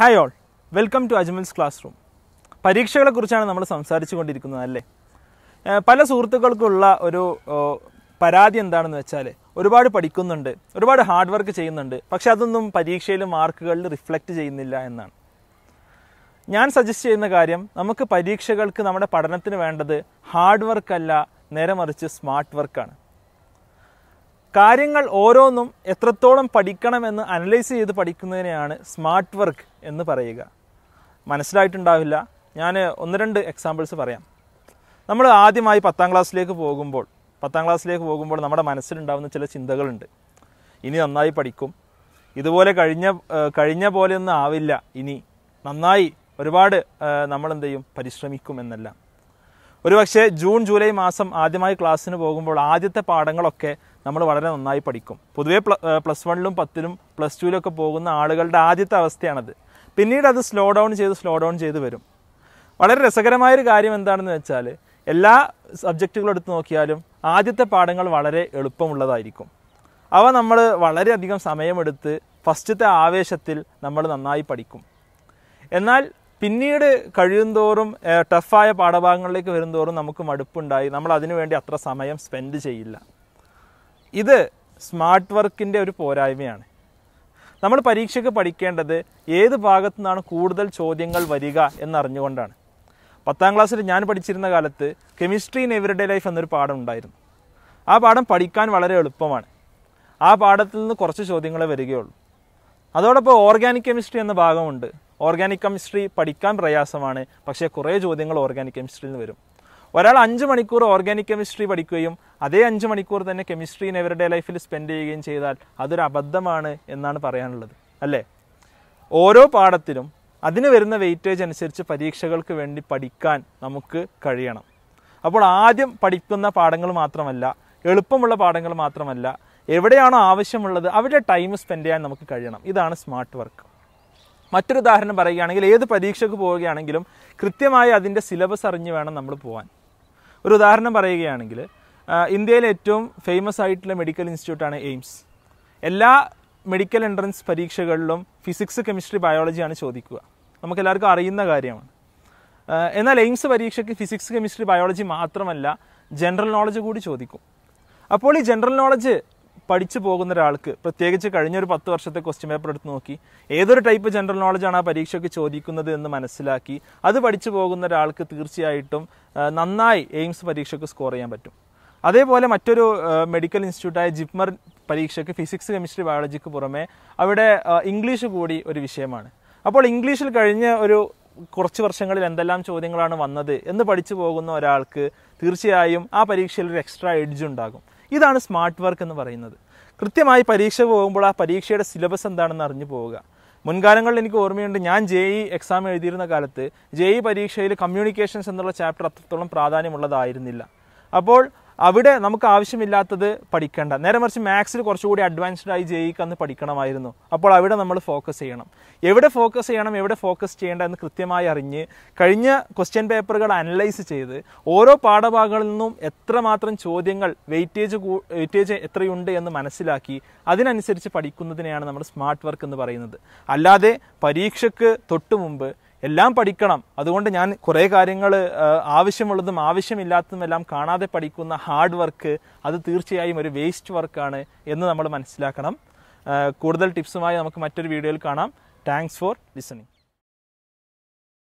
hi all welcome to Ajmal's classroom പരീക്ഷകളെക്കുറിച്ചാണ് നമ്മൾ സംസാരിച്ചു കൊണ്ടിരിക്കുന്നത് അല്ലേ പല സുഹൃത്തുക്കൾക്കുള്ള ഒരു പരാതി എന്താണെന്ന് വെച്ചാൽ ഒരുപാട് പഠിക്കുന്നുണ്ട് ഒരുപാട് ഹാർഡ് വർക്ക് ചെയ്യുന്നുണ്ട് പക്ഷെ അതൊന്നും പരീക്ഷയിൽ മാർക്കുകളിൽ റിഫ്ലക്റ്റ് ചെയ്യുന്നില്ല എന്നാണ് ഞാൻ സജസ്റ്റ് ചെയ്യുന്ന കാര്യം നമുക്ക് പരീക്ഷകൾക്ക് നമ്മുടെ പഠനത്തിന് വേണ്ടത് ഹാർഡ് വർക്കല്ല നേരെ മറിച്ച് സ്മാർട്ട് വർക്കാണ് കാര്യങ്ങൾ ഓരോന്നും എത്രത്തോളം പഠിക്കണമെന്ന് അനലൈസ് ചെയ്ത് പഠിക്കുന്നതിനെയാണ് സ്മാർട്ട് വർക്ക് എന്ന് പറയുക മനസ്സിലായിട്ടുണ്ടാവില്ല ഞാൻ ഒന്ന് രണ്ട് എക്സാമ്പിൾസ് പറയാം നമ്മൾ ആദ്യമായി പത്താം ക്ലാസ്സിലേക്ക് പോകുമ്പോൾ പത്താം ക്ലാസ്സിലേക്ക് പോകുമ്പോൾ നമ്മുടെ മനസ്സിലുണ്ടാകുന്ന ചില ചിന്തകളുണ്ട് ഇനി നന്നായി പഠിക്കും ഇതുപോലെ കഴിഞ്ഞ കഴിഞ്ഞ പോലെയൊന്നും ആവില്ല ഇനി നന്നായി ഒരുപാട് നമ്മളെന്ത് ചെയ്യും പരിശ്രമിക്കും എന്നെല്ലാം ഒരുപക്ഷെ ജൂൺ ജൂലൈ മാസം ആദ്യമായി ക്ലാസ്സിന് പോകുമ്പോൾ ആദ്യത്തെ പാഠങ്ങളൊക്കെ നമ്മൾ വളരെ നന്നായി പഠിക്കും പൊതുവേ പ്ലസ് വണ്ണിലും പത്തിലും പ്ലസ് ടുവിലൊക്കെ പോകുന്ന ആളുകളുടെ ആദ്യത്തെ അവസ്ഥയാണത് പിന്നീട് അത് സ്ലോ ഡൗൺ ചെയ്ത് സ്ലോ ഡൗൺ ചെയ്ത് വരും വളരെ രസകരമായൊരു കാര്യം എന്താണെന്ന് വെച്ചാൽ എല്ലാ സബ്ജക്റ്റുകളും എടുത്ത് നോക്കിയാലും ആദ്യത്തെ പാഠങ്ങൾ വളരെ എളുപ്പമുള്ളതായിരിക്കും അവ നമ്മൾ വളരെയധികം സമയമെടുത്ത് ഫസ്റ്റത്തെ ആവേശത്തിൽ നമ്മൾ നന്നായി പഠിക്കും എന്നാൽ പിന്നീട് കഴിയുന്തോറും ടഫായ പാഠഭാഗങ്ങളിലേക്ക് വരുന്തോറും നമുക്ക് മടുപ്പുണ്ടായി നമ്മൾ അതിനുവേണ്ടി അത്ര സമയം സ്പെൻഡ് ചെയ്യില്ല ഇത് സ്മാർട്ട് വർക്കിൻ്റെ ഒരു പോരായ്മയാണ് നമ്മൾ പരീക്ഷയ്ക്ക് പഠിക്കേണ്ടത് ഏത് ഭാഗത്തു നിന്നാണ് കൂടുതൽ ചോദ്യങ്ങൾ വരിക എന്നറിഞ്ഞുകൊണ്ടാണ് പത്താം ക്ലാസ്സിൽ ഞാൻ പഠിച്ചിരുന്ന കാലത്ത് കെമിസ്ട്രി ഇൻ എവറിഡേ ലൈഫ് എന്നൊരു പാഠം ഉണ്ടായിരുന്നു ആ പാഠം പഠിക്കാൻ വളരെ എളുപ്പമാണ് ആ പാഠത്തിൽ നിന്ന് കുറച്ച് ചോദ്യങ്ങളെ വരികയുള്ളൂ അതോടൊപ്പം ഓർഗാനിക് കെമിസ്ട്രി എന്ന ഭാഗമുണ്ട് ഓർഗാനിക് കെമിസ്ട്രി പഠിക്കാൻ പ്രയാസമാണ് പക്ഷേ കുറേ ചോദ്യങ്ങൾ ഓർഗാനിക് കെമിസ്ട്രിയിൽ നിന്ന് വരും ഒരാൾ അഞ്ച് മണിക്കൂർ ഓർഗാനിക് കെമിസ്ട്രി പഠിക്കുകയും അതേ അഞ്ച് മണിക്കൂർ തന്നെ കെമിസ്ട്രി എവരുടെ ലൈഫിൽ സ്പെൻഡ് ചെയ്യുകയും ചെയ്താൽ അതൊരു അബദ്ധമാണ് എന്നാണ് പറയാനുള്ളത് അല്ലേ ഓരോ പാഠത്തിലും അതിന് വരുന്ന വെയിറ്റേജ് അനുസരിച്ച് പരീക്ഷകൾക്ക് വേണ്ടി പഠിക്കാൻ നമുക്ക് കഴിയണം അപ്പോൾ ആദ്യം പഠിക്കുന്ന പാഠങ്ങൾ മാത്രമല്ല എളുപ്പമുള്ള പാഠങ്ങൾ മാത്രമല്ല എവിടെയാണോ ആവശ്യമുള്ളത് അവിടെ ടൈം സ്പെൻഡ് ചെയ്യാൻ നമുക്ക് കഴിയണം ഇതാണ് സ്മാർട്ട് വർക്ക് മറ്റൊരു ഉദാഹരണം പറയുകയാണെങ്കിൽ ഏത് പരീക്ഷയ്ക്ക് പോവുകയാണെങ്കിലും കൃത്യമായി അതിൻ്റെ സിലബസ് അറിഞ്ഞ് വേണം നമ്മൾ പോകാൻ ഒരു ഉദാഹരണം പറയുകയാണെങ്കിൽ ഇന്ത്യയിലെ ഏറ്റവും ഫേമസ് ആയിട്ടുള്ള മെഡിക്കൽ ഇൻസ്റ്റിറ്റ്യൂട്ടാണ് എയിംസ് എല്ലാ മെഡിക്കൽ എൻട്രൻസ് പരീക്ഷകളിലും ഫിസിക്സ് കെമിസ്ട്രി ബയോളജിയാണ് ചോദിക്കുക നമുക്കെല്ലാവർക്കും അറിയുന്ന കാര്യമാണ് എന്നാൽ എയിംസ് പരീക്ഷയ്ക്ക് ഫിസിക്സ് കെമിസ്ട്രി ബയോളജി മാത്രമല്ല ജനറൽ നോളജ് കൂടി ചോദിക്കും അപ്പോൾ ഈ ജനറൽ നോളജ് പഠിച്ചു പോകുന്ന ഒരാൾക്ക് പ്രത്യേകിച്ച് കഴിഞ്ഞ ഒരു പത്ത് വർഷത്തെ ക്വസ്റ്റ്യൻ പേപ്പർ എടുത്ത് നോക്കി ഏതൊരു ടൈപ്പ് ജനറൽ നോളജാണ് ആ പരീക്ഷയ്ക്ക് ചോദിക്കുന്നത് എന്ന് മനസ്സിലാക്കി അത് പഠിച്ചു പോകുന്ന ഒരാൾക്ക് തീർച്ചയായിട്ടും നന്നായി എയിംസ് പരീക്ഷയ്ക്ക് സ്കോർ ചെയ്യാൻ പറ്റും അതേപോലെ മറ്റൊരു മെഡിക്കൽ ഇൻസ്റ്റിറ്റ്യൂട്ടായ ജിപ്മർ പരീക്ഷയ്ക്ക് ഫിസിക്സ് കെമിസ്ട്രി ബയോളജിക്ക് പുറമെ അവിടെ ഇംഗ്ലീഷ് കൂടി ഒരു വിഷയമാണ് അപ്പോൾ ഇംഗ്ലീഷിൽ കഴിഞ്ഞ ഒരു കുറച്ച് വർഷങ്ങളിൽ എന്തെല്ലാം ചോദ്യങ്ങളാണ് വന്നത് എന്ന് പഠിച്ചു പോകുന്ന ഒരാൾക്ക് തീർച്ചയായും ആ പരീക്ഷയിൽ ഒരു എക്സ്ട്രാ എഡ്ജ് ഉണ്ടാകും ഇതാണ് സ്മാർട്ട് വർക്ക് എന്ന് പറയുന്നത് കൃത്യമായി പരീക്ഷ പോകുമ്പോൾ ആ പരീക്ഷയുടെ സിലബസ് എന്താണെന്ന് അറിഞ്ഞു പോവുക മുൻകാലങ്ങളിൽ എനിക്ക് ഓർമ്മയുണ്ട് ഞാൻ ജെ ഇ എക്സാം എഴുതിയിരുന്ന കാലത്ത് ജെ ഇ e പരീക്ഷയിൽ കമ്മ്യൂണിക്കേഷൻസ് എന്നുള്ള ചാപ്റ്റർ അത്രത്തോളം പ്രാധാന്യമുള്ളതായിരുന്നില്ല അപ്പോൾ അവിടെ നമുക്ക് ആവശ്യമില്ലാത്തത് പഠിക്കേണ്ട നേരെ മറിച്ച് മാത്സിൽ കുറച്ചുകൂടി അഡ്വാൻസ്ഡ് ആയി ജയിക്കാന്ന് e പഠിക്കണമായിരുന്നു അപ്പോൾ അവിടെ നമ്മൾ ഫോക്കസ് ചെയ്യണം എവിടെ ഫോക്കസ് ചെയ്യണം എവിടെ ഫോക്കസ് ചെയ്യേണ്ട എന്ന് കൃത്യമായി അറിഞ്ഞ് കഴിഞ്ഞ ക്വസ്റ്റ്യൻ പേപ്പറുകൾ അനലൈസ് ചെയ്ത് ഓരോ പാഠഭാഗങ്ങളിൽ നിന്നും എത്രമാത്രം ചോദ്യങ്ങൾ വെയിറ്റേജ് വെയിറ്റേജ് എത്രയുണ്ട് എന്ന് മനസ്സിലാക്കി അതിനനുസരിച്ച് പഠിക്കുന്നതിനെയാണ് നമ്മൾ സ്മാർട്ട് വർക്ക് എന്ന് പറയുന്നത് അല്ലാതെ പരീക്ഷയ്ക്ക് തൊട്ടു മുമ്പ് എല്ലാം പഠിക്കണം അതുകൊണ്ട് ഞാൻ കുറേ കാര്യങ്ങൾ ആവശ്യമുള്ളതും ആവശ്യമില്ലാത്തതും എല്ലാം കാണാതെ പഠിക്കുന്ന ഹാർഡ് വർക്ക് അത് തീർച്ചയായും ഒരു വേസ്റ്റ് വർക്കാണ് എന്ന് നമ്മൾ മനസ്സിലാക്കണം കൂടുതൽ ടിപ്സുമായി നമുക്ക് മറ്റൊരു വീഡിയോയിൽ കാണാം താങ്ക്സ് ഫോർ ലിസണിങ്